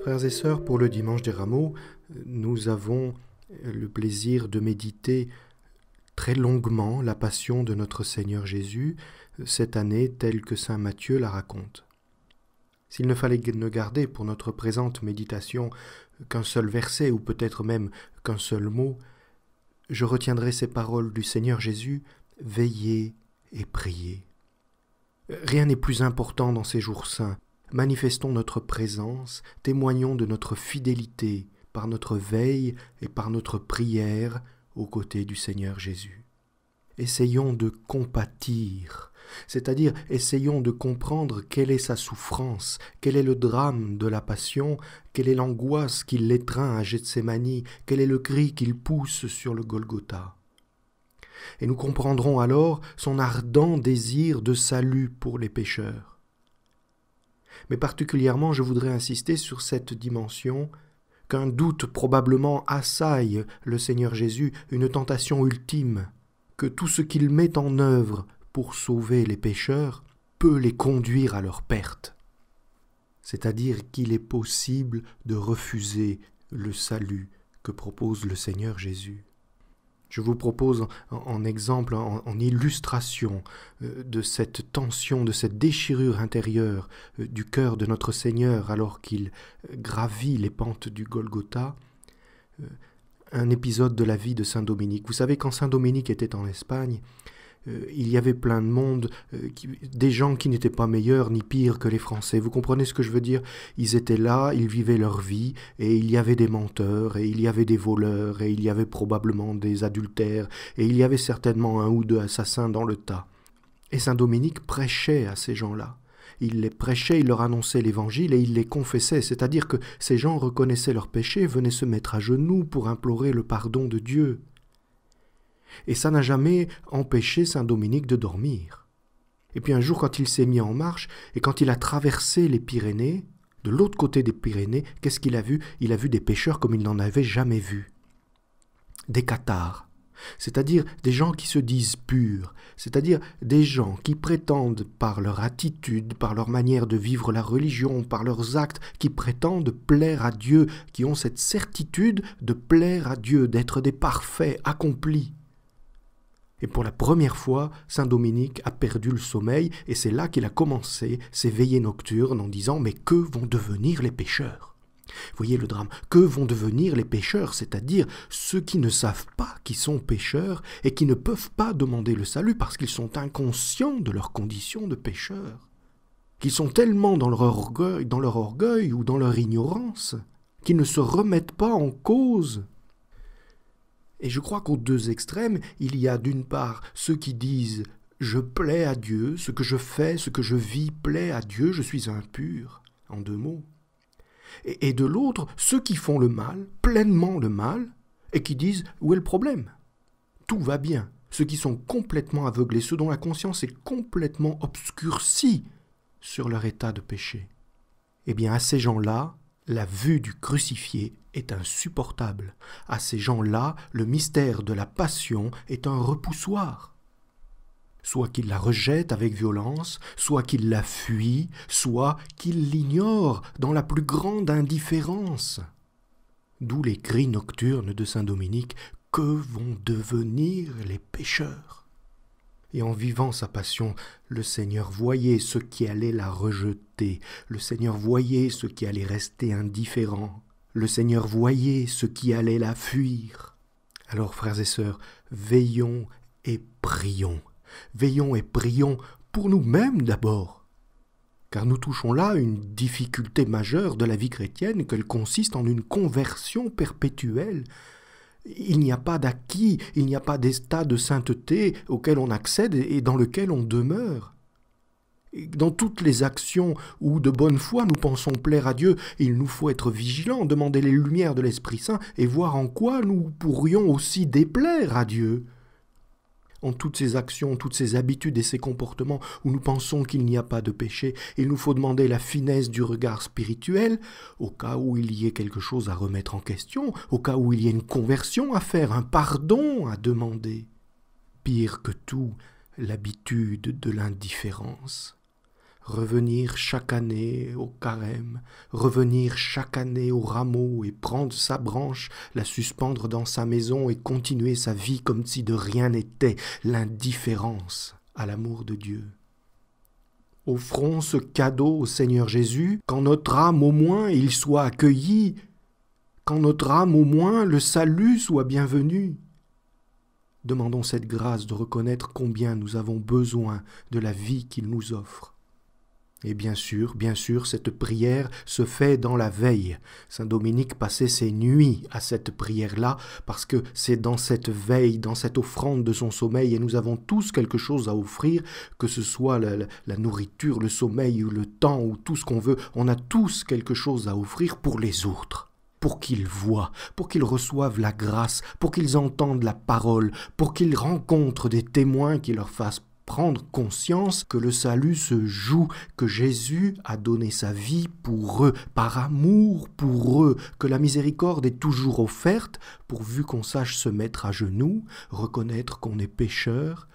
Frères et sœurs, pour le dimanche des rameaux, nous avons le plaisir de méditer très longuement la passion de notre Seigneur Jésus, cette année telle que Saint Matthieu la raconte. S'il ne fallait ne garder pour notre présente méditation qu'un seul verset ou peut-être même qu'un seul mot, je retiendrai ces paroles du Seigneur Jésus, veillez et priez. Rien n'est plus important dans ces jours saints manifestons notre présence, témoignons de notre fidélité par notre veille et par notre prière aux côtés du Seigneur Jésus. Essayons de compatir, c'est-à-dire essayons de comprendre quelle est sa souffrance, quel est le drame de la passion, quelle est l'angoisse qui l'étreint à Gethsemane, quel est le cri qu'il pousse sur le Golgotha. Et nous comprendrons alors son ardent désir de salut pour les pécheurs mais particulièrement je voudrais insister sur cette dimension qu'un doute probablement assaille le Seigneur Jésus, une tentation ultime, que tout ce qu'il met en œuvre pour sauver les pécheurs peut les conduire à leur perte. C'est-à-dire qu'il est possible de refuser le salut que propose le Seigneur Jésus. Je vous propose en exemple, en, illustration euh, de cette tension, de cette déchirure intérieure euh, du cœur de notre Seigneur alors qu'il euh, gravit les pentes du Golgotha, un épisode de la vie de Saint Dominique. Vous savez, quand Saint Dominique était en Espagne, euh, il y avait plein de monde, euh, des gens qui n'étaient pas meilleurs ni pires que les Français. Vous comprenez ce que je veux dire Ils étaient là, ils vivaient leur vie, et il y avait des menteurs, et il y avait des voleurs, et il y avait probablement des adultères, et il y avait certainement un ou deux assassins dans le tas. Et Saint Dominique prêchait à ces gens-là. Il les prêchait, il leur annonçait l'évangile et il les confessait, c'est-à-dire que ces gens reconnaissaient leurs péchés, venaient se mettre à genoux pour implorer le pardon de Dieu et ça n'a jamais empêché Saint Dominique de dormir. Et puis un jour, quand il s'est mis en marche, et quand il a traversé les Pyrénées, de l'autre côté des Pyrénées, qu'est-ce qu'il a vu Il a vu des pêcheurs comme il n'en avait jamais vu. Des cathares, c'est-à-dire des gens qui se disent purs, c'est-à-dire des gens qui prétendent par leur attitude, par leur manière de vivre la religion, par leurs actes, qui prétendent plaire à Dieu, qui ont cette certitude de plaire à Dieu, d'être des parfaits, accomplis. Et pour la première fois, Saint Dominique a perdu le sommeil, et c'est là qu'il a commencé ses veillées nocturnes en disant Mais que vont devenir les pêcheurs Voyez le drame, que vont devenir les pêcheurs, c'est-à-dire ceux qui ne savent pas qu'ils sont pêcheurs et qui ne peuvent pas demander le salut parce qu'ils sont inconscients de leur condition de pêcheurs, qui sont tellement dans leur orgueil, dans leur orgueil ou dans leur ignorance, qu'ils ne se remettent pas en cause et je crois qu'aux deux extrêmes, il y a d'une part ceux qui disent je plais à Dieu, ce que je fais, ce que je vis plaît à Dieu, je suis impur, en deux mots. Et, et de l'autre, ceux qui font le mal, pleinement le mal, et qui disent où est le problème Tout va bien. Ceux qui sont complètement aveuglés, ceux dont la conscience est complètement obscurcie sur leur état de péché. Eh bien, à ces gens-là, la vue du crucifié est insupportable. À ces gens-là, le mystère de la passion est un repoussoir. Soit qu'ils la rejettent avec violence, soit qu'ils la fuient, soit qu'ils l'ignorent dans la plus grande indifférence. D'où les cris nocturnes de Saint Dominique Que vont devenir les pécheurs et en vivant sa passion, le Seigneur voyait ce qui allait la rejeter, le Seigneur voyait ce qui allait rester indifférent. Le Seigneur voyait ce qui allait la fuir. Alors, frères et sœurs, veillons et prions. Veillons et prions pour nous-mêmes d'abord. Car nous touchons là une difficulté majeure de la vie chrétienne, qu'elle consiste en une conversion perpétuelle. Il n'y a pas d'acquis, il n'y a pas d'état de sainteté auquel on accède et dans lequel on demeure dans toutes les actions où de bonne foi nous pensons plaire à Dieu, il nous faut être vigilants, demander les lumières de l'Esprit Saint et voir en quoi nous pourrions aussi déplaire à Dieu. En toutes ces actions, toutes ces habitudes et ces comportements où nous pensons qu'il n'y a pas de péché, il nous faut demander la finesse du regard spirituel, au cas où il y ait quelque chose à remettre en question, au cas où il y ait une conversion à faire, un pardon à demander. Pire que tout, l'habitude de l'indifférence revenir chaque année au carême, revenir chaque année au rameau et prendre sa branche, la suspendre dans sa maison et continuer sa vie comme si de rien n'était, l'indifférence à l'amour de Dieu. Offrons ce cadeau au Seigneur Jésus, qu'en notre âme au moins il soit accueilli, qu'en notre âme au moins le salut soit bienvenu. Demandons cette grâce de reconnaître combien nous avons besoin de la vie qu'il nous offre. Et bien sûr, bien sûr, cette prière se fait dans la veille. Saint Dominique passait ses nuits à cette prière-là, parce que c'est dans cette veille, dans cette offrande de son sommeil, et nous avons tous quelque chose à offrir, que ce soit la, nourriture, le sommeil, ou le temps, ou tout ce qu'on veut, on a tous quelque chose à offrir pour les autres pour qu'ils voient, pour qu'ils reçoivent la grâce, pour qu'ils entendent la parole, pour qu'ils rencontrent des témoins qui leur fassent prendre conscience que le salut se joue, que Jésus a donné sa vie pour eux, par amour pour eux, que la miséricorde est toujours offerte, pourvu qu'on sache se mettre à genoux, reconnaître qu'on est pécheur,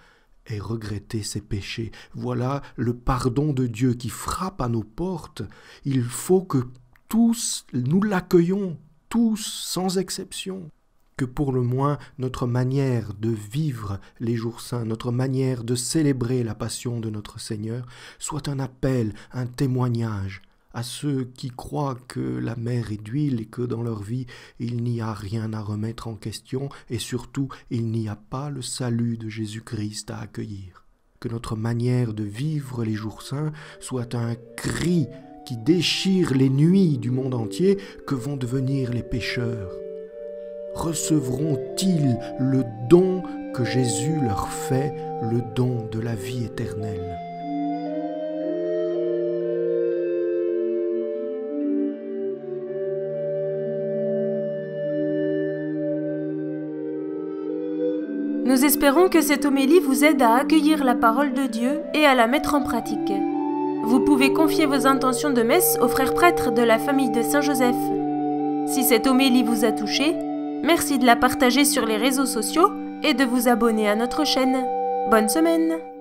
et regretter ses péchés. Voilà le pardon de Dieu qui frappe à nos portes. Il faut que tous nous l'accueillons, tous sans exception que pour le moins notre manière de vivre les jours saints, notre manière de célébrer la passion de notre Seigneur, soit un appel, un témoignage à ceux qui croient que la mer est d'huile et que dans leur vie il n'y a rien à remettre en question et surtout il n'y a pas le salut de Jésus-Christ à accueillir. Que notre manière de vivre les jours saints soit un cri qui déchire les nuits du monde entier que vont devenir les pécheurs recevront-ils le don que Jésus leur fait, le don de la vie éternelle Nous espérons que cette homélie vous aide à accueillir la parole de Dieu et à la mettre en pratique. Vous pouvez confier vos intentions de messe aux frères prêtres de la famille de Saint-Joseph. Si cette homélie vous a touché, Merci de la partager sur les réseaux sociaux et de vous abonner à notre chaîne. Bonne semaine